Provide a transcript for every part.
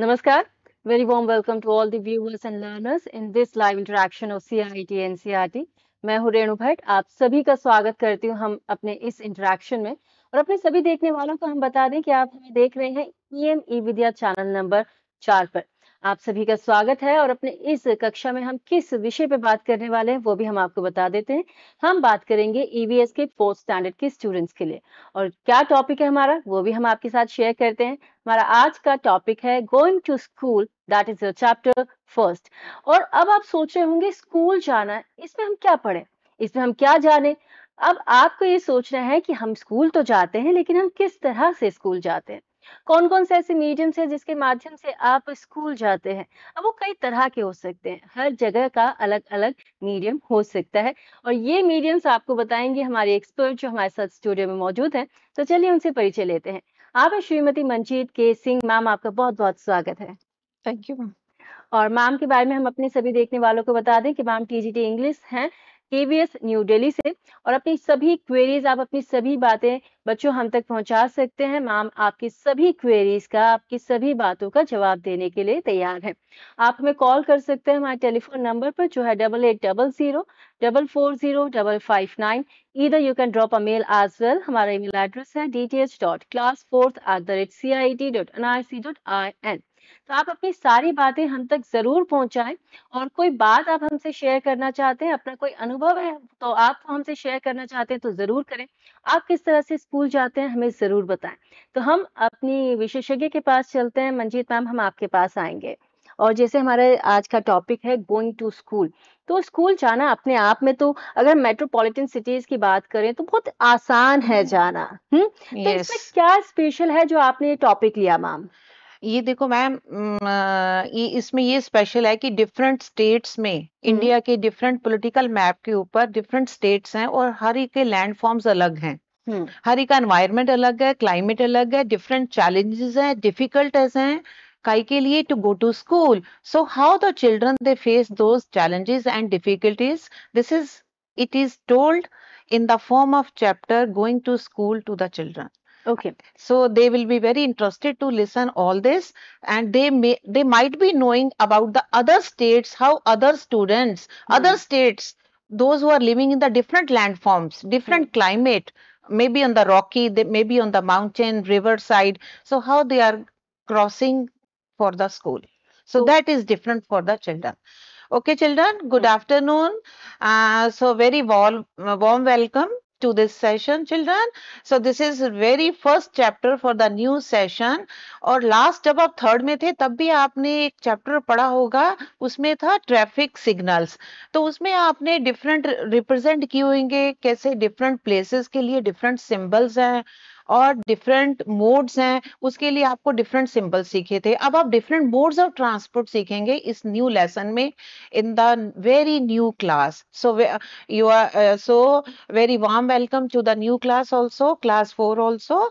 Namaskar. Very warm welcome to all the viewers and learners in this live interaction of CIT and CRT. मैं हूँ रेणु भट्ट आप सभी का स्वागत करती हूँ हम अपने इस इंटरेक्शन में और अपने सभी देखने वालों को हम बता दें कि आप हमें देख रहे हैं E M E Vidya channel number चार पर आप सभी का स्वागत है और अपने इस कक्षा में हम किस विषय पर बात करने वाले हैं वो भी हम आपको बता देते हैं हम बात करेंगे ईवीएस e के पोस्ट स्टैंडर्ड के स्टूडेंट्स के लिए और क्या टॉपिक है हमारा वो भी हम आपके साथ शेयर करते हैं हमारा आज का टॉपिक है going to school that is chapter first और अब आप सोच रहे होंगे स्कूल जाना इसमें हम क्या पढ़े इसमें हम क्या जाने अब आपको ये सोचना है कि हम स्कूल तो जाते हैं लेकिन हम किस तरह से स्कूल जाते हैं कौन कौन से ऐसे मीडियम्स हैं जिसके माध्यम से आप स्कूल जाते हैं अब वो कई तरह के हो सकते हैं हर जगह का अलग अलग मीडियम हो सकता है और ये मीडियम्स आपको बताएंगे हमारे एक्सपर्ट जो हमारे साथ स्टूडियो में मौजूद हैं तो चलिए उनसे परिचय लेते हैं आप है श्रीमती मंजीत के सिंह मैम आपका बहुत बहुत स्वागत है थैंक यू मैम और मैम के बारे में हम अपने सभी देखने वालों को बता दें कि मैम टीजीटी इंग्लिश हैं केवीएस न्यू दिल्ली से और अपनी सभी क्वेरीज आप अपनी सभी बातें बच्चों हम तक पहुंचा सकते हैं मैम आपकी सभी क्वेरीज का आपकी सभी बातों का जवाब देने के लिए तैयार है आप हमें कॉल कर सकते हैं हमारे टेलीफोन नंबर पर जो है double eight double zero double four zero double five nine इधर you can drop a mail as well हमारा ईमेल एड्रेस है D T H dot class fourth at the rate C I T dot N I C dot I N तो आप अपनी सारी बातें हम तक जरूर पहुंचाएं और कोई बात आप हमसे शेयर करना चाहते हैं अपना कोई अनुभव है तो आप हमसे शेयर करना चाहते हैं तो जरूर करें आप किस तरह से स्कूल जाते हैं हमें जरूर बताएं तो हम अपनी विशेषज्ञ के पास चलते हैं मंजीत मैम हम आपके पास आएंगे और जैसे हमारे आज का टॉपिक है गोइंग टू स्कूल तो स्कूल जाना अपने आप में तो अगर मेट्रोपॉलिटन सिटीज की बात करें तो बहुत आसान है हम्म। जाना हम्म yes. तो इसमें क्या स्पेशल है जो आपने ये टॉपिक लिया मैम ये देखो मैम इसमें ये स्पेशल है कि डिफरेंट स्टेट्स में इंडिया हम्म। के डिफरेंट पॉलिटिकल मैप के ऊपर डिफरेंट स्टेट्स हैं और हर एक के लैंड फॉर्म्स अलग हैं हम्म। हर एक का एनवायरमेंट अलग है क्लाइमेट अलग है डिफरेंट चैलेंजेस हैं डिफिकल्टेज हैं काई के लिए to go to school so how the children they face those challenges and difficulties this is it is told in the form of chapter going to school to the children Okay, so they will be very interested to listen all this and they may they might be knowing about the other states, how other students, mm. other states, those who are living in the different landforms, different mm. climate, maybe on the rocky, they maybe on the mountain, riverside. So how they are crossing for the school. So, that is different for the children. Okay, children, good mm. afternoon. Uh, so very warm, warm welcome to this session children so this is very first chapter for the new session और last जब आप third में थे तब भी आपने एक chapter पढ़ा होगा उसमें था traffic signals तो उसमें आपने different represent किए होंगे कैसे different places के लिए different symbols हैं और डिफरेंट मोड्स हैं उसके लिए आपको डिफरेंट सिंबल सीखे थे अब आप डिफरेंट मोड्स ऑफ ट्रांसपोर्ट सीखेंगे इस न्यू लेसन में in the very new class so you are so very warm welcome to the new class also class four also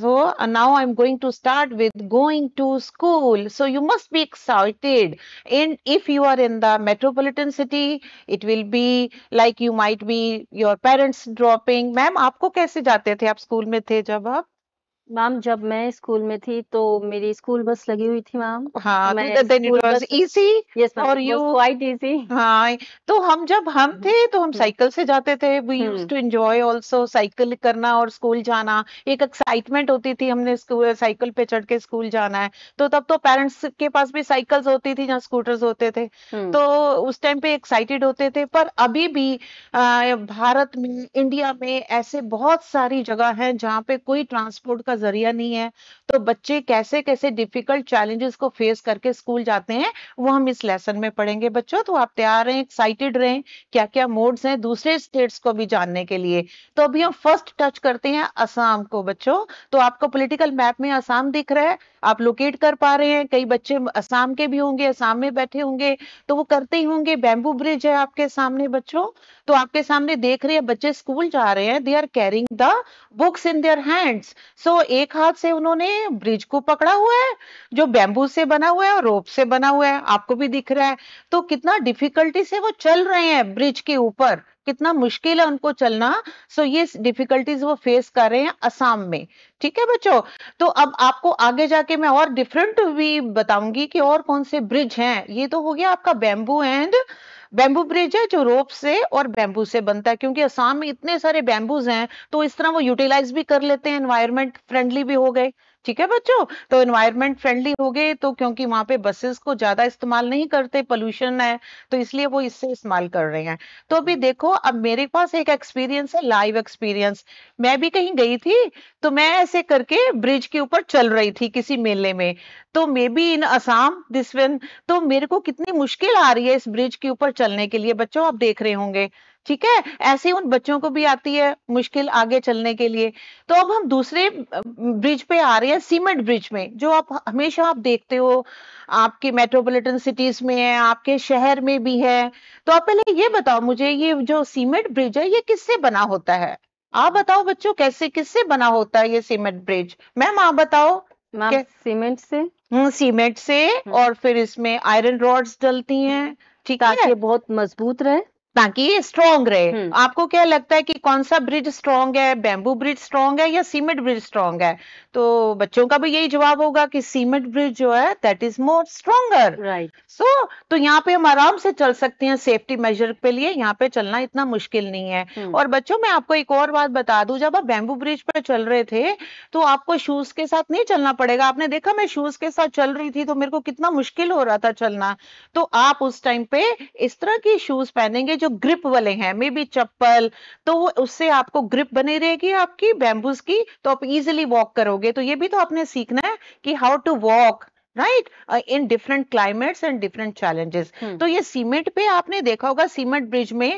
so uh, now i'm going to start with going to school so you must be excited and if you are in the metropolitan city it will be like you might be your parents dropping ma'am aapko kaise jaate the aap school mein the jab জবাব ma'am जब मैं school में थी तो मेरी school bus लगी हुई थी मैम हाँ तो देन इट वाज इजी और यू क्वाइट इजी हाँ तो हम जब हम थे तो हम साइकिल hmm. से जाते थे we used to enjoy also cycle करना और स्कूल जाना एक एक्साइटमेंट होती थी हमने स्कूल साइकिल पे चढ़ के स्कूल जाना है तो तब तो पेरेंट्स के पास भी साइकिल्स होती थी जहाँ स्कूटर्स होते थे hmm. तो उस टाइम पे एक्साइटेड होते थे पर अभी भी भारत में इंडिया में ऐसे बहुत सारी जगह है जहाँ पे कोई ट्रांसपोर्ट का का जरिया नहीं है तो बच्चे कैसे कैसे डिफिकल्ट चैलेंजेस को फेस करके स्कूल जाते हैं वो हम इस लेसन में पढ़ेंगे बच्चों तो आप तैयार रहें एक्साइटेड रहें क्या क्या मोड्स हैं दूसरे स्टेट्स को भी जानने के लिए तो अभी हम फर्स्ट टच करते हैं असम को बच्चों तो आपको पोलिटिकल मैप में असम दिख रहा है आप लोकेट कर पा रहे हैं कई बच्चे असम के भी होंगे असम में बैठे होंगे तो वो करते ही होंगे बैम्बू ब्रिज है आपके सामने बच्चों तो आपके सामने देख रहे हैं बच्चे स्कूल जा रहे हैं they are carrying the books in their hands so एक हाथ से उन्होंने ब्रिज को पकड़ा हुआ है जो बेम्बू से बना हुआ है और रोप से बना हुआ है आपको भी दिख रहा है तो कितना डिफिकल्टी से वो चल रहे हैं ब्रिज के ऊपर कितना मुश्किल है उनको चलना सो ये डिफिकल्टीज वो फेस कर रहे हैं असम में ठीक है बच्चों तो अब आपको आगे जाके मैं और डिफरेंट भी बताऊंगी कि और कौन से ब्रिज हैं ये तो हो गया आपका बेम्बू एंड बैम्बू ब्रिज है जो रोप से और बैम्बू से बनता है क्योंकि असम में इतने सारे बैम्बूज हैं तो इस तरह वो यूटिलाइज भी कर लेते हैं एनवायरमेंट फ्रेंडली भी हो गए ठीक है बच्चों तो इन्वायरमेंट फ्रेंडली हो गए तो क्योंकि वहां पे बसेस को ज्यादा इस्तेमाल नहीं करते पोल्यूशन है तो इसलिए वो इससे इस्तेमाल कर रहे हैं तो अभी देखो अब मेरे पास एक एक्सपीरियंस है लाइव एक्सपीरियंस मैं भी कहीं गई थी तो मैं ऐसे करके ब्रिज के ऊपर चल रही थी किसी मेले में तो maybe in Assam this when तो मेरे को कितनी मुश्किल आ रही है इस ब्रिज के ऊपर चलने के लिए बच्चों आप देख रहे होंगे ठीक है ऐसे उन बच्चों को भी आती है मुश्किल आगे चलने के लिए तो अब हम दूसरे ब्रिज पे आ रहे हैं सीमेंट ब्रिज में जो आप हमेशा आप देखते हो आपके मेट्रोपॉलिटन सिटीज में है आपके शहर में भी है तो आप पहले ये बताओ मुझे ये जो सीमेंट ब्रिज है ये किससे बना होता है आप बताओ बच्चों कैसे किससे बना होता है ये सीमेंट ब्रिज मैम आप बताओ सीमेंट से हम्म, सीमेंट से हम्म। और फिर इसमें आयरन रॉड्स डलती हैं ठीक है बहुत मजबूत रहे ताकि ये स्ट्रांग रहे हम्म। आपको क्या लगता है कि कौन सा ब्रिज स्ट्रॉन्ग है बेम्बू ब्रिज स्ट्रांग है या सीमेंट ब्रिज स्ट्रांग है तो बच्चों का भी यही जवाब होगा कि सीमेंट ब्रिज जो है that is more stronger right so तो यहाँ पे हम आराम से चल सकते हैं सेफ्टी मेजर के लिए यहाँ पे चलना इतना मुश्किल नहीं है hmm. और बच्चों मैं आपको एक और बात बता दू जब आप बेम्बू ब्रिज पर चल रहे थे तो आपको शूज के साथ नहीं चलना पड़ेगा आपने देखा मैं शूज के साथ चल रही थी तो मेरे को कितना मुश्किल हो रहा था चलना तो आप उस टाइम पे इस तरह की शूज पहनेंगे जो जो ग्रिप वाले हैं मे बी चप्पल तो उससे आपको ग्रिप बनी रहेगी आपकी बैम्बूज की तो आप इजिली वॉक करोगे तो ये भी तो आपने सीखना है कि how to walk right in different climates and different challenges तो ये सीमेंट पे आपने देखा होगा सीमेंट ब्रिज में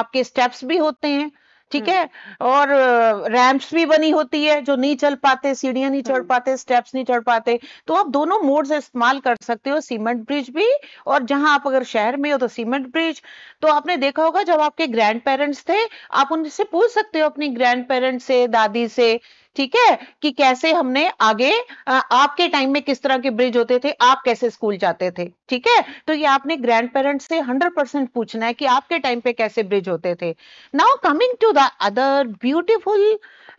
आपके स्टेप्स भी होते हैं ठीक हम्म। है और रैम्प्स भी बनी होती है जो नहीं चल पाते सीढ़ियां नहीं चढ़ हम्म। पाते स्टेप्स नहीं चढ़ पाते तो आप दोनों मोड इस्तेमाल कर सकते हो सीमेंट ब्रिज भी और जहां आप अगर शहर में हो तो सीमेंट ब्रिज तो आपने देखा होगा जब आपके ग्रैंड पेरेंट्स थे आप उनसे पूछ सकते हो अपनी ग्रैंड पेरेंट्स से दादी से ठीक है कि कैसे हमने आगे आपके टाइम में किस तरह के ब्रिज होते थे आप कैसे स्कूल जाते थे ठीक है तो ये आपने ग्रैंड पेरेंट से हंड्रेड परसेंट पूछना है कि आपके टाइम पे कैसे ब्रिज होते थे now coming to the other beautiful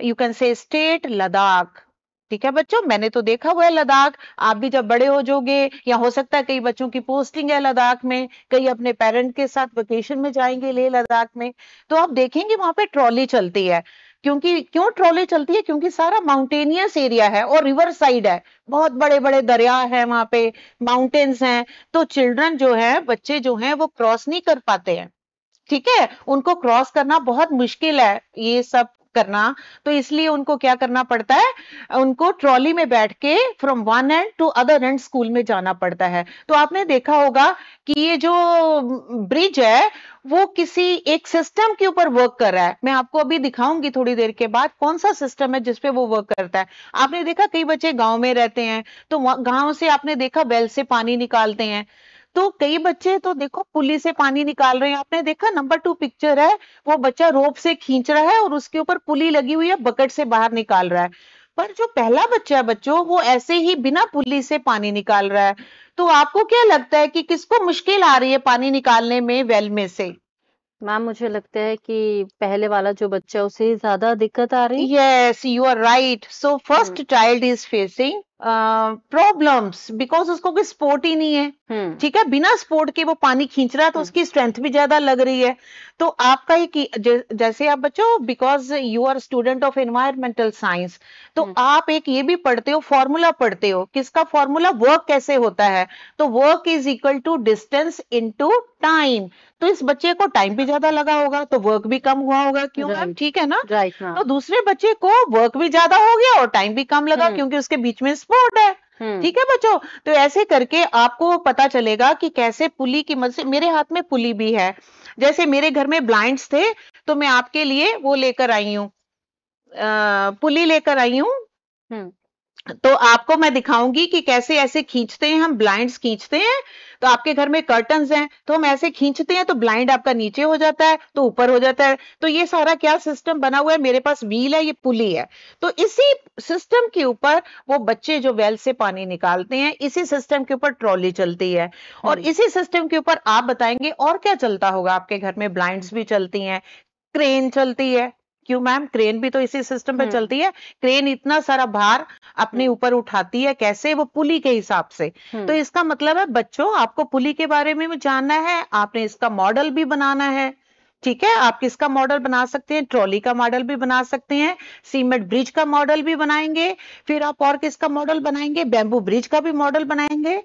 you can say state Ladakh ठीक है बच्चों मैंने तो देखा हुआ है लद्दाख आप भी जब बड़े हो जाओगे या हो सकता है कई बच्चों की पोस्टिंग है लद्दाख में कई अपने पेरेंट के साथ वेकेशन में जाएंगे ले लद्दाख में तो आप देखेंगे वहां पे ट्रॉली चलती है क्योंकि क्यों ट्रॉले चलती है क्योंकि सारा माउंटेनियस एरिया है और रिवर साइड है बहुत बड़े बड़े दरिया है वहां पे माउंटेन्स हैं तो चिल्ड्रन जो है बच्चे जो हैं वो क्रॉस नहीं कर पाते हैं ठीक है उनको क्रॉस करना बहुत मुश्किल है ये सब करना तो इसलिए उनको क्या करना पड़ता है उनको ट्रॉली में बैठ के from one end to other end school में जाना पड़ता है तो आपने देखा होगा कि ये जो ब्रिज है वो किसी एक सिस्टम के ऊपर वर्क कर रहा है मैं आपको अभी दिखाऊंगी थोड़ी देर के बाद कौन सा सिस्टम है जिसपे वो वर्क करता है आपने देखा कई बच्चे गांव में रहते हैं तो गांव से आपने देखा बेल से पानी निकालते हैं तो कई बच्चे तो देखो पुली से पानी निकाल रहे हैं आपने देखा नंबर टू पिक्चर है वो बच्चा रोप से खींच रहा है और उसके ऊपर पुली लगी हुई है बकेट से बाहर निकाल रहा है पर जो पहला बच्चा है बच्चों वो ऐसे ही बिना पुली से पानी निकाल रहा है तो आपको क्या लगता है कि किसको मुश्किल आ रही है पानी निकालने में वेल में से मैम मुझे लगता है कि पहले वाला जो बच्चा उसे ज्यादा दिक्कत आ रही है yes you are right so first child is facing problems uh, because उसको कोई स्पोर्ट ही नहीं है हम्म। ठीक है बिना स्पोर्ट के वो पानी खींच रहा है तो हम्म। उसकी स्ट्रेंथ भी ज्यादा लग रही है तो आपका एक जैसे आप बच्चों because you are student of environmental science तो हम्म। आप एक ये भी पढ़ते हो फॉर्मूला पढ़ते हो किसका फॉर्मूला वर्क कैसे होता है तो work is equal to distance into time तो इस बच्चे को टाइम भी हाँ। ज्यादा लगा होगा तो वर्क भी कम हुआ होगा क्यों मैम ठीक है ना राइट हाँ। तो दूसरे बच्चे को वर्क भी ज्यादा हो गया और टाइम भी कम लगा हम्म। क्योंकि उसके बीच में स्पोर्ट है हम्म। ठीक है बच्चों तो ऐसे करके आपको पता चलेगा कि कैसे पुली की मदद से मेरे हाथ में पुली भी है जैसे मेरे घर में ब्लाइंड्स थे तो मैं आपके लिए वो लेकर आई हूँ पुली लेकर आई हूँ हम्म। तो आपको मैं दिखाऊंगी कि कैसे ऐसे खींचते हैं हम ब्लाइंड्स खींचते हैं तो आपके घर में कर्टन हैं तो हम ऐसे खींचते हैं तो ब्लाइंड आपका नीचे हो जाता है तो ऊपर हो जाता है तो ये सारा क्या सिस्टम बना हुआ है मेरे पास व्हील है ये पुली है तो इसी सिस्टम के ऊपर वो बच्चे जो वेल से पानी निकालते हैं इसी सिस्टम के ऊपर ट्रॉली चलती है हाँ और इसी सिस्टम के ऊपर आप बताएंगे और क्या चलता होगा आपके घर में ब्लाइंड्स भी चलती हैं क्रेन चलती है क्यों मैम क्रेन भी तो इसी सिस्टम पे हम्म। चलती है क्रेन इतना सारा भार अपने हम्म। ऊपर उठाती है कैसे वो पुली के हिसाब से हम्म। तो इसका मतलब है बच्चों आपको पुली के बारे में जानना है आपने इसका मॉडल भी बनाना है ठीक है आप किसका मॉडल बना सकते हैं ट्रॉली का मॉडल भी बना सकते हैं सीमेंट ब्रिज का मॉडल भी बनाएंगे फिर आप और किसका मॉडल बनाएंगे बेम्बू ब्रिज का भी मॉडल बनाएंगे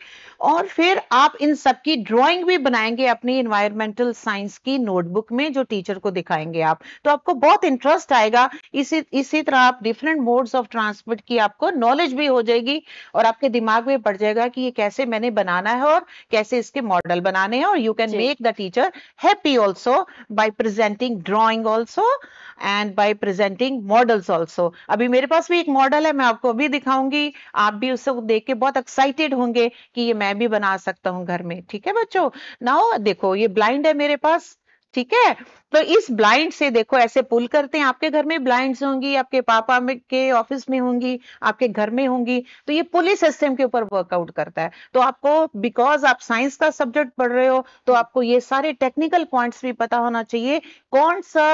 और फिर आप इन सबकी ड्राइंग भी बनाएंगे अपनी इन्वायरमेंटल साइंस की नोटबुक में जो टीचर को दिखाएंगे आप तो आपको बहुत इंटरेस्ट आएगा इसी इसी तरह आप डिफरेंट मोड्स ऑफ ट्रांसपोर्ट की आपको नॉलेज भी हो जाएगी और आपके दिमाग में पड़ जाएगा कि ये कैसे मैंने बनाना है और कैसे इसके मॉडल बनाने हैं और you can make the teacher happy also by presenting drawing also and by presenting models also अभी मेरे पास भी एक model है मैं आपको अभी दिखाऊंगी आप भी उसे देख के बहुत excited होंगे कि ये मैं भी बना सकता हूँ घर में ठीक है बच्चों Now देखो ये blind है मेरे पास ठीक है तो इस ब्लाइंड से देखो ऐसे पुल करते हैं आपके घर में ब्लाइंड्स होंगी आपके पापा में के ऑफिस में होंगी आपके घर में होंगी तो ये पुलिस सिस्टम के ऊपर वर्कआउट करता है तो आपको बिकॉज आप साइंस का सब्जेक्ट पढ़ रहे हो तो आपको ये सारे टेक्निकल पॉइंट्स भी पता होना चाहिए कौन सा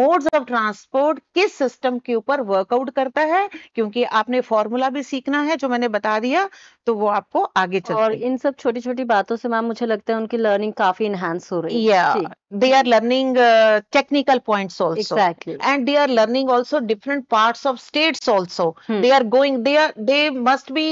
मोड्स ऑफ ट्रांसपोर्ट किस सिस्टम के ऊपर वर्कआउट करता है क्योंकि आपने फॉर्मूला भी सीखना है जो मैंने बता दिया तो वो आपको आगे चल और इन सब छोटी छोटी बातों से मैम मुझे लगता है उनकी लर्निंग काफी इनहेंस हो रही है they are learning technical points also exactly and they are learning also different parts of states also hmm. they are going they are they must be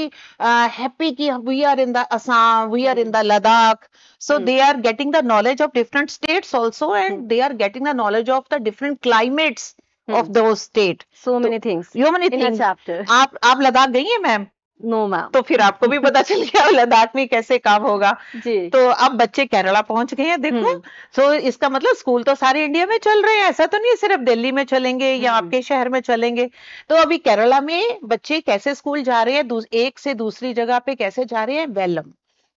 uh, happy ki we are in the assam we are in the ladakh so hmm. they are getting the knowledge of different states also and hmm. they are getting the knowledge of the different climates hmm. of those state so many things so many things आप आप लद्दाख गई हैं ma'am no ma'am तो फिर आपको भी पता चल गया लद्दाख में कैसे काम होगा जी तो अब बच्चे केरला पहुंच गए हैं देखो सो हम्म। इसका मतलब स्कूल तो सारे इंडिया में चल रहे हैं ऐसा तो नहीं सिर्फ दिल्ली में चलेंगे या हम्म। आपके शहर में चलेंगे तो अभी केरला में बच्चे कैसे स्कूल जा रहे हैं एक से दूसरी जगह पे कैसे जा रहे हैं वेलम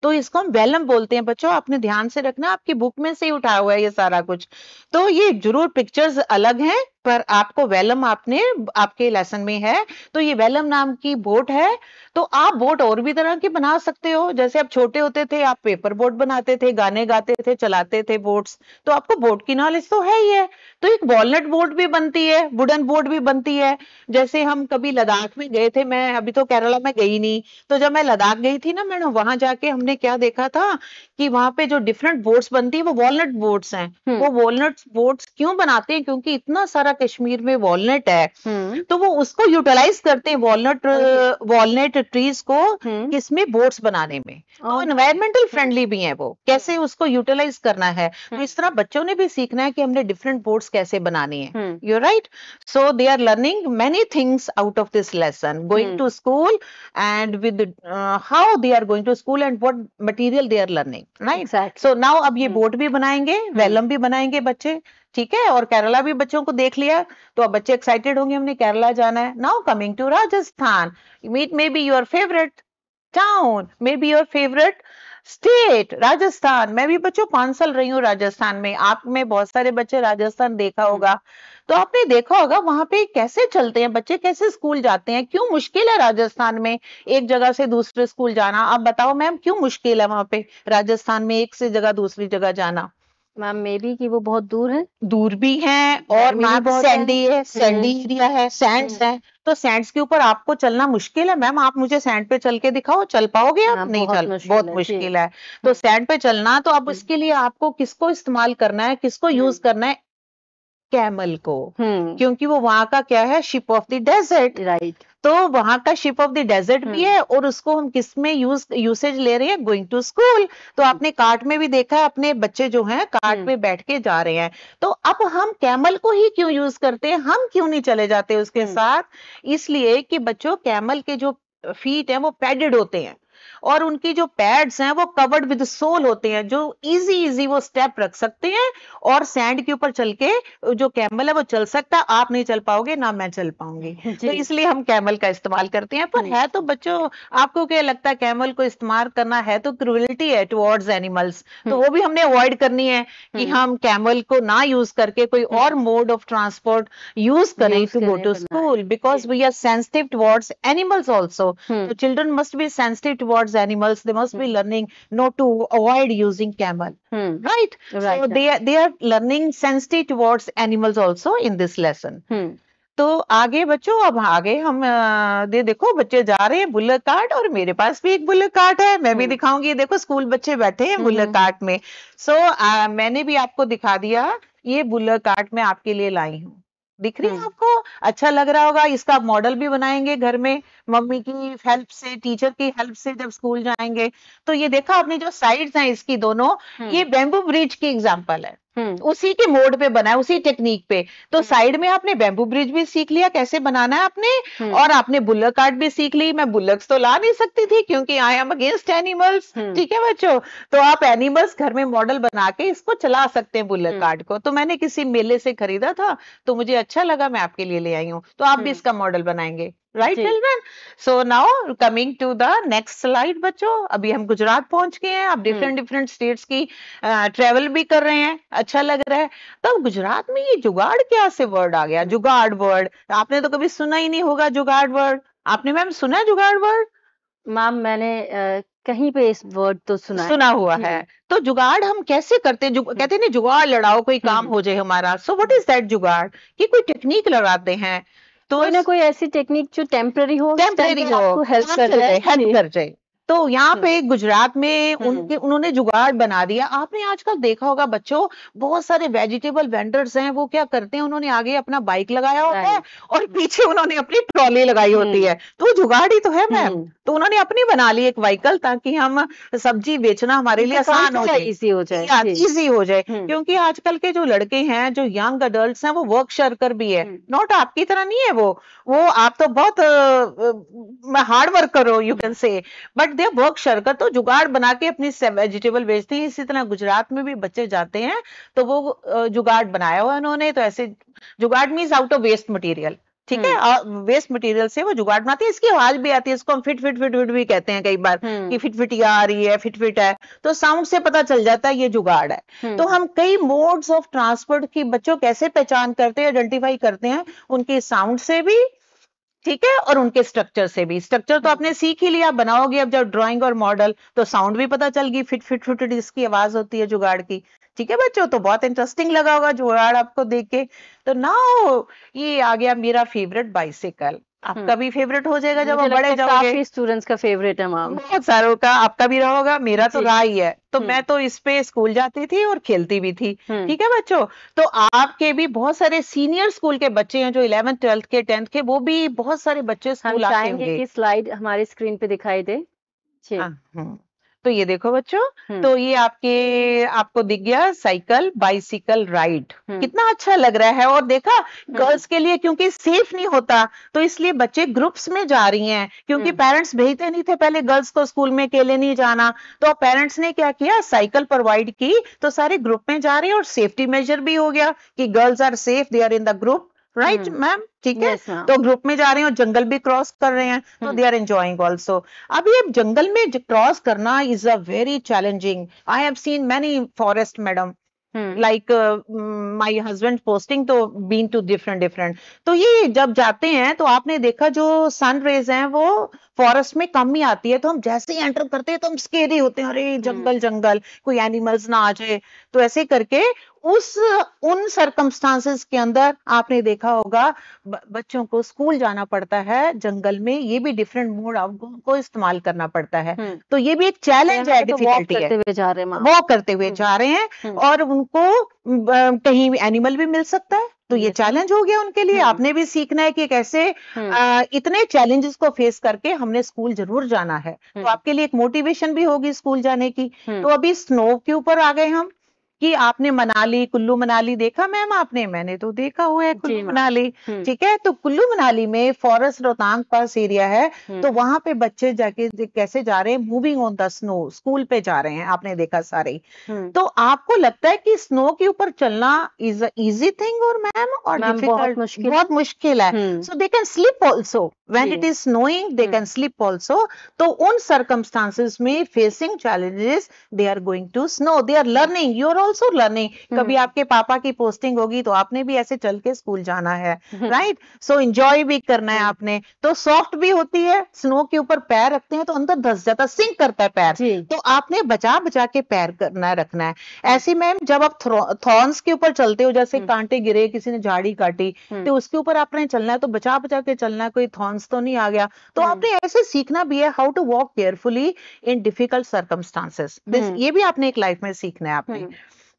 तो इसको हम वेलम बोलते हैं बच्चों आपने ध्यान से रखना आपकी बुक में से ही उठाया हुआ है ये सारा कुछ तो ये जरूर पिक्चर्स अलग हैं पर आपको वेलम आपने आपके लेसन में है तो ये वेलम नाम की बोट है तो आप बोट और भी तरह की बना सकते हो जैसे आप छोटे होते थे आप पेपर बोट बनाते थे गाने गाते थे चलाते थे बोट्स तो आपको बोट की नॉलेज तो है ही है तो एक वॉलनट बोट भी बनती है वुडन बोट भी बनती है जैसे हम कभी लद्दाख में गए थे मैं अभी तो केरला में गई नहीं तो जब मैं लद्दाख गई थी ना मैडम वहां जाके हमने क्या देखा था कि वहां पे जो डिफरेंट बोट्स बनती है वो वॉलनट बोट्स हैं वो हम्म। वॉलनट बोट्स क्यों बनाते हैं क्योंकि इतना सारा हमारा कश्मीर में वॉलनट है हम्म। तो वो उसको यूटिलाइज करते हैं वॉलनट वॉलनट ट्रीज को हम्म। किसमें बोट्स बनाने में तो एनवायरमेंटल फ्रेंडली भी है वो कैसे हम्म। उसको यूटिलाइज करना है तो इस तरह बच्चों ने भी सीखना है कि हमने डिफरेंट बोट्स कैसे बनानी है you right so they are learning many things out of this lesson going to school and with how they are going to school and what material they are learning right so now अब ये boat भी बनाएंगे Welham भी बनाएंगे बच्चे ठीक है और केरला भी बच्चों को देख लिया तो अब बच्चे एक्साइटेड होंगे हमने केरला जाना है now coming to Rajasthan meet maybe your favourite town maybe your favourite state Rajasthan मैं भी बच्चों पांच साल रही हूँ राजस्थान में आप में बहुत सारे बच्चे राजस्थान देखा होगा हम्म। तो आपने देखा होगा वहां पे कैसे चलते हैं बच्चे कैसे स्कूल जाते हैं क्यों मुश्किल है राजस्थान में एक जगह से दूसरे स्कूल जाना आप बताओ मैम क्यों मुश्किल है वहां पे राजस्थान में एक से जगह दूसरी जगह जाना मैम मे बी कि वो बहुत दूर है दूर भी है और मैम सैंडी है सैंडी एरिया है सैंड्स है तो सैंड्स के ऊपर आपको चलना मुश्किल है मैम आप मुझे सैंड पे चल के दिखाओ चल पाओगे आप हाँ, नहीं बहुत चल मुश्किल बहुत है, मुश्किल है तो सैंड हम्म। पे चलना तो अब हम्म। इसके लिए आपको किसको इस्तेमाल करना है किसको यूज हम्म। करना है कैमल को हम्म। क्योंकि वो वहां का क्या है ship of the desert right तो वहां का शिप ऑफ द डेजर्ट भी हम्म। है और उसको हम किस में यूज यूसेज ले रहे हैं गोइंग टू स्कूल तो आपने कार्ट में भी देखा है अपने बच्चे जो हैं कार्ट हम्म। में बैठ के जा रहे हैं तो अब हम कैमल को ही क्यों यूज करते हैं हम क्यों नहीं चले जाते उसके साथ इसलिए कि बच्चों कैमल के जो फीट है वो पैडेड होते हैं और उनकी जो पैड्स हैं वो कवर्ड विद सोल होते हैं जो इजी इजी वो स्टेप रख सकते हैं और सैंड के ऊपर चल के जो कैमल है वो चल सकता है आप नहीं चल पाओगे ना मैं चल पाऊंगी तो इसलिए हम कैमल का इस्तेमाल करते हैं पर है तो बच्चों आपको क्या लगता है कैमल को इस्तेमाल करना है तो क्रुअलिटी है टुवर्ड्स एनिमल्स तो हम्म। वो भी हमने अवॉइड करनी है कि हम्म। हम कैमल को ना यूज करके कोई हम्म। और मोड ऑफ ट्रांसपोर्ट यूज करें to go to school because we are sensitive towards animals also children must be sensitive towards animals they must hmm. be learning not to avoid using camel hmm. right? right so they are they are learning sensitivity towards animals also in this lesson hmm. तो आगे बच्चों अब आगे हम दे देखो बच्चे जा रहे हैं बुलेट कार्ट और मेरे पास भी एक बुलेट कार्ट है मैं भी दिखाऊंगी देखो स्कूल बच्चे बैठे हैं बुलेट कार्ट में सो so, मैंने भी आपको दिखा दिया ये बुलेट कार्ट मैं आपके लिए लाई हूँ दिख रही है हाँ। आपको अच्छा लग रहा होगा इसका आप मॉडल भी बनाएंगे घर में मम्मी की हेल्प से टीचर की हेल्प से जब स्कूल जाएंगे तो ये देखा आपने जो साइड्स हैं इसकी दोनों ये बेम्बू हाँ। ब्रिज की एग्जाम्पल है हम्म, उसी के मोड पे बना है उसी टेक्निक पे तो साइड हम्म। में आपने बेम्बू ब्रिज भी सीख लिया कैसे बनाना है आपने हम्म। और आपने बुल्लक आर्ट भी सीख ली मैं बुल्लक्स तो ला नहीं सकती थी क्योंकि आई एम अगेंस्ट एनिमल्स ठीक है बच्चों तो आप एनिमल्स घर में मॉडल बना के इसको चला सकते हैं बुल्लक आर्ट को तो मैंने किसी मेले से खरीदा था तो मुझे अच्छा लगा मैं आपके लिए ले आई हूँ तो आप भी इसका मॉडल बनाएंगे right children so now coming to the next slide बच्चों अभी हम गुजरात पहुंच गए हैं आप डिफरेंट डिफरेंट स्टेट्स की ट्रेवल uh, भी कर रहे हैं अच्छा लग रहा है तब तो गुजरात में ये जुगाड़ क्या से वर्ड आ गया जुगाड़ वर्ड आपने तो कभी सुना ही नहीं होगा जुगाड़ वर्ड आपने मैम सुना है जुगाड़ वर्ड मैम मैंने uh, कहीं पे इस वर्ड तो सुना सुना हुआ है तो जुगाड़ हम कैसे करते हैं हम्म। कहते हैं ना जुगाड़ लड़ाओ कोई काम हम्म। हो जाए हमारा सो व्हाट इज दैट जुगाड़ कि कोई टेक्निक लगाते हैं तो कोई ना कोई ऐसी टेक्निक जो टेम्पररी हो टेम्पररी हो हेल्प हाँ, कर जाए हेल्प कर जाए तो यहाँ पे हम्म। गुजरात में हम्म। उनके उन्होंने जुगाड़ बना दिया आपने आजकल देखा होगा बच्चों बहुत सारे वेजिटेबल वेंडर्स हैं वो क्या करते हैं उन्होंने आगे अपना बाइक लगाया होता है और पीछे उन्होंने अपनी ट्रॉली लगाई होती हम्म। है तो जुगाड़ ही तो है मैम तो उन्होंने अपनी बना ली एक व्हीकल ताकि हम सब्जी बेचना हमारे लिए आसान तो हो जाए इजी हो जाए इजी हो जाए क्योंकि आजकल के जो लड़के हैं जो यंग अडल्ट हैं वो वर्क शर्कर भी है नॉट आपकी तरह नहीं है वो वो आप तो बहुत हार्ड वर्क करो यू कैन से बट काट दे वर्क शरकत तो जुगाड़ बना के अपनी वेजिटेबल बेचते हैं इसी तरह गुजरात में भी बच्चे जाते हैं तो वो जुगाड़ बनाया हुआ उन्होंने तो ऐसे जुगाड़ means out of waste material ठीक है हम्म। और वेस्ट मटेरियल से वो जुगाड़ बनाती है इसकी आवाज भी आती है इसको हम फिट फिट फिट फिट भी कहते हैं कई बार कि फिट फिट या आ रही है फिट फिट है तो साउंड से पता चल जाता है ये जुगाड़ है हम्म। तो हम कई मोड्स ऑफ ट्रांसपोर्ट की बच्चों कैसे पहचान करते हैं आइडेंटिफाई करते हैं उनके साउंड से भी ठीक है और उनके स्ट्रक्चर से भी स्ट्रक्चर तो हम्म। आपने सीख ही लिया बनाओगे अब जब ड्राइंग और मॉडल तो साउंड भी पता चल गई फिट फिट फिट इसकी आवाज होती है जुगाड़ की ठीक है बच्चों तो बहुत इंटरेस्टिंग लगा होगा जोराड़ आपको देख के तो नाउ ये आ गया मेरा फेवरेट बाइसिकल आपका हम्म। भी फेवरेट हो जाएगा जब आप बड़े जाओगे काफी स्टूडेंट्स का फेवरेट है मैम बहुत सारों का आपका भी रहा होगा मेरा तो रहा ही है तो हम्म। मैं तो इस पे स्कूल जाती थी और खेलती भी थी हम्म। ठीक है बच्चों तो आपके भी बहुत सारे सीनियर स्कूल के बच्चे हैं जो इलेवेंथ ट्वेल्थ के टेंथ के वो भी बहुत सारे बच्चे स्कूल आते स्लाइड हमारे स्क्रीन पे दिखाई दे तो ये देखो बच्चों हम्म। तो ये आपके आपको दिख गया साइकिल बाइसिकल राइड हम्म। कितना अच्छा लग रहा है और देखा गर्ल्स हम्म। के लिए क्योंकि सेफ नहीं होता तो इसलिए बच्चे ग्रुप्स में जा रही हैं क्योंकि पेरेंट्स भेजते नहीं थे पहले गर्ल्स को स्कूल में अकेले नहीं जाना तो अब पेरेंट्स ने क्या किया साइकिल प्रोवाइड की तो सारे ग्रुप में जा रहे हैं और सेफ्टी मेजर भी हो गया कि girls are safe they are in the group right ma'am hmm. ठीक है तो ग्रुप में जा रहे हैं और जंगल भी क्रॉस कर रहे हैं तो दे आर एंजॉइंग ऑल्सो अब ये जंगल में क्रॉस करना is a very challenging I have seen many forest madam like my husband posting तो बीन टू डिफरेंट डिफरेंट तो ये जब जाते हैं तो आपने देखा जो सन रेज है वो फॉरेस्ट में कम ही आती है तो हम जैसे ही एंटर करते हैं तो हम स्केरी होते हैं अरे hmm. जंगल जंगल कोई एनिमल्स ना आ जाए तो ऐसे करके उस उन सरकमस्टांसेस के अंदर आपने देखा होगा बच्चों को स्कूल जाना पड़ता है जंगल में ये भी डिफरेंट मोड को इस्तेमाल करना पड़ता है हम्म। तो ये भी एक चैलेंज है डिफिकल्टी तो है वॉक करते हुए जा रहे हैं हम्म। हम्म। और उनको कहीं एनिमल भी मिल सकता है तो ये चैलेंज हो गया उनके लिए आपने भी सीखना है कि कैसे आ, इतने चैलेंजेस को फेस करके हमने स्कूल जरूर जाना है तो आपके लिए एक मोटिवेशन भी होगी स्कूल जाने की तो अभी स्नो के ऊपर आ गए हम कि आपने मनाली कुल्लू मनाली देखा मैम आपने मैंने तो देखा हुआ है कुल्लू मनाली हम्म। ठीक है तो कुल्लू मनाली में फॉरेस्ट रोहतांग पास एरिया है हम्म। तो वहां पे बच्चे जाके कैसे जा रहे हैं moving on the snow school पे जा रहे हैं आपने देखा सारे हम्म। तो आपको लगता है कि स्नो के ऊपर चलना इज अ इजी थिंग और मैम और बहुत मुश्किल बहुत मुश्किल है so they can slip also when it is snowing they can hmm. slip also तो उन circumstances में facing challenges they are going to snow they are learning you are also learning कभी हम्म। आपके पापा की पोस्टिंग होगी तो आपने भी ऐसे चल के स्कूल जाना है राइट सो इंजॉय भी करना है आपने तो सॉफ्ट भी होती है स्नो के ऊपर पैर रखते हैं तो अंदर धस जाता है सिंक करता है पैर तो आपने बचा बचा के पैर करना रखना है हम्म। ऐसी मैम जब आप थॉर्न्स के ऊपर चलते हो जैसे कांटे गिरे किसी ने झाड़ी काटी तो उसके ऊपर आपने चलना है तो बचा बचा के चलना है कोई थॉर्न डांस तो नहीं आ गया तो हम्म। आपने ऐसे सीखना भी है how to walk carefully in difficult circumstances ये भी आपने एक लाइफ में सीखना है आपने हम्म।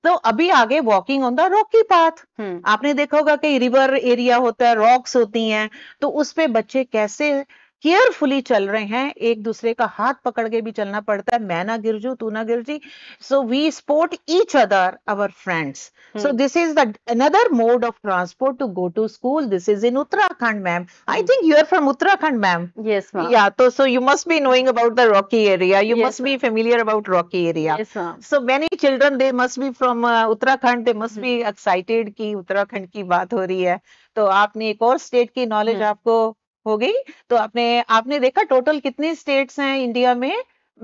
तो अभी आगे walking on the rocky path आपने देखा होगा कि रिवर एरिया होता है रॉक्स होती हैं तो उस पे बच्चे कैसे केयरफुली चल रहे हैं एक दूसरे का हाथ पकड़ के भी चलना पड़ता है मैं ना गिर जू तू ना गिर जी so we support each other our friends so this is the another mode of transport to go to school this is in Uttarakhand ma'am I think you are from Uttarakhand ma'am yes या तो so you must be knowing about the rocky area you must be familiar about rocky area so many children they must be from Uttarakhand they must be excited की उत्तराखंड की बात हो रही है तो आपने एक और स्टेट की नॉलेज hmm. आपको हो गई तो आपने आपने देखा टोटल कितने स्टेट्स हैं इंडिया में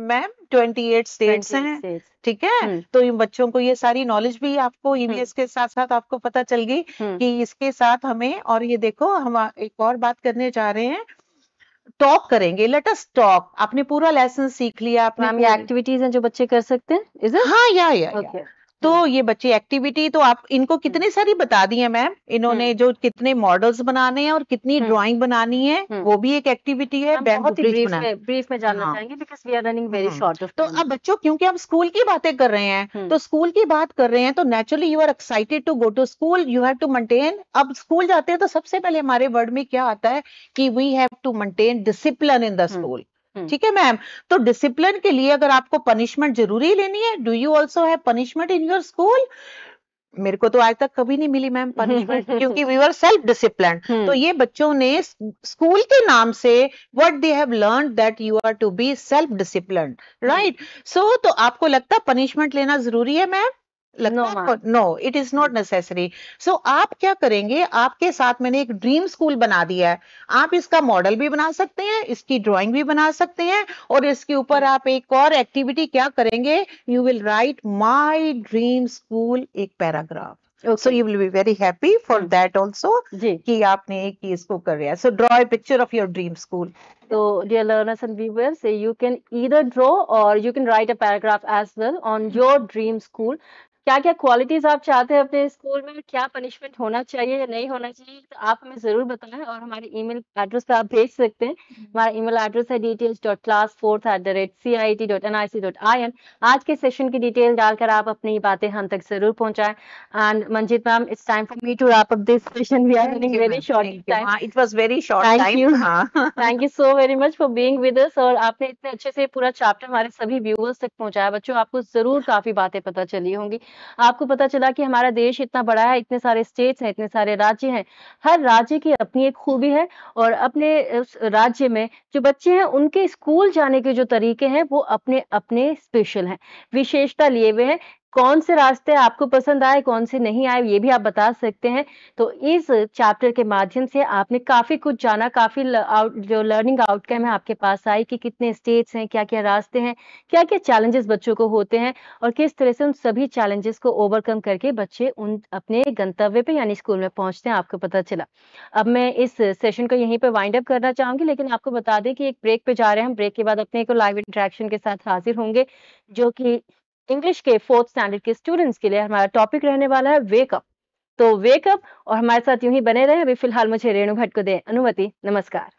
मैम 28 स्टेट्स हैं ठीक है हम्म। तो इन बच्चों को ये सारी नॉलेज भी आपको ईवीएस हम्म। e के साथ साथ आपको पता चल गई हम्म। कि इसके साथ हमें और ये देखो हम एक और बात करने जा रहे हैं टॉक करेंगे लेट अस टॉक आपने पूरा लेसन सीख लिया आपने ये एक्टिविटीज हैं जो बच्चे कर सकते हैं इज हाँ या या, okay. या तो ये बच्चे एक्टिविटी तो आप इनको हम्म। कितने सारी बता दी है मैम इन्होंने हम्म। जो कितने मॉडल्स बनाने हैं और कितनी ड्राइंग हम्म। बनानी है वो भी एक एक्टिविटी है बहुत ही ब्रीफ में ब्रीफ में जानना हाँ। चाहेंगे because we are running very short तो अब बच्चों क्योंकि हम स्कूल की बातें कर रहे हैं तो स्कूल की बात कर रहे हैं तो naturally you are excited to go to school you have to maintain अब स्कूल जाते हैं तो सबसे पहले हमारे वर्ड में क्या आता है कि we have to maintain discipline in the school hmm. ठीक है मैम तो डिसिप्लिन के लिए अगर आपको पनिशमेंट जरूरी लेनी है do you also have punishment in your school मेरे को तो आज तक कभी नहीं मिली मैम पनिशमेंट क्योंकि वी आर सेल्फ डिसिप्लिन तो ये बच्चों ने स्कूल के नाम से what they have learn that you are to be self discipline right so तो आपको लगता है पनिशमेंट लेना जरूरी है मैम लगता no it is not necessary so आप क्या करेंगे आपके साथ मैंने एक ड्रीम स्कूल बना दिया है आप इसका मॉडल भी बना सकते हैं इसकी ड्राइंग भी बना सकते हैं और इसके ऊपर आप एक और एक्टिविटी क्या करेंगे you will write my dream school एक paragraph so you will be very happy for that also कि आपने एक चीज को कर है सो draw a picture of your dream school So, dear learners and viewers, you can either draw or you can write a paragraph as well on your dream school. क्या-क्या qualities आप चाहते हैं अपने स्कूल में? क्या पनिशमेंट होना चाहिए या नहीं होना चाहिए? तो आप हमें ज़रूर बताएं और हमारे ईमेल एड्रेस पे आप भेज सकते हैं। हम्म। हमारा ईमेल एड्रेस है एन आज के सेशन की डिटेल डालकर आप अपनी बातें हम तक ज़रूर पहुंचाए and Manjeet ma'am it's time for me to wrap up this session we are running very short time. It it very short thank you thank you so very much for being with us और आपने इतने अच्छे से पूरा chapter हमारे सभी viewers तक पहुंचाया बच्चों आपको जरूर काफी बातें पता चली होंगी आपको पता चला कि हमारा देश इतना बड़ा है इतने सारे स्टेट्स हैं इतने सारे राज्य हैं हर राज्य की अपनी एक खूबी है और अपने राज्य में जो बच्चे हैं उनके स्कूल जाने के जो तरीके हैं वो अपने अपने स्पेशल हैं विशेषता लिए हुए हैं कौन से रास्ते आपको पसंद आए कौन से नहीं आए ये भी आप बता सकते हैं तो इस चैप्टर के माध्यम से आपने काफी कुछ जाना काफी आउट, जो लर्निंग आउटकम है आपके पास आई कि कितने स्टेट्स हैं क्या क्या रास्ते हैं क्या क्या चैलेंजेस बच्चों को होते हैं और किस तरह से उन सभी चैलेंजेस को ओवरकम करके बच्चे उन अपने गंतव्य पे यानी स्कूल में पहुंचते हैं आपको पता चला अब मैं इस सेशन को यहीं पर वाइंड अप करना चाहूंगी लेकिन आपको बता दें कि एक ब्रेक पे जा रहे हैं हम ब्रेक के बाद अपने को लाइव इंट्रैक्शन के साथ हाजिर होंगे जो की इंग्लिश के फोर्थ स्टैंडर्ड के स्टूडेंट्स के लिए हमारा टॉपिक रहने वाला है वेकअप तो वेकअप और हमारे साथ यूं ही बने रहे अभी फिलहाल मुझे रेणु भट्ट को दे अनुमति नमस्कार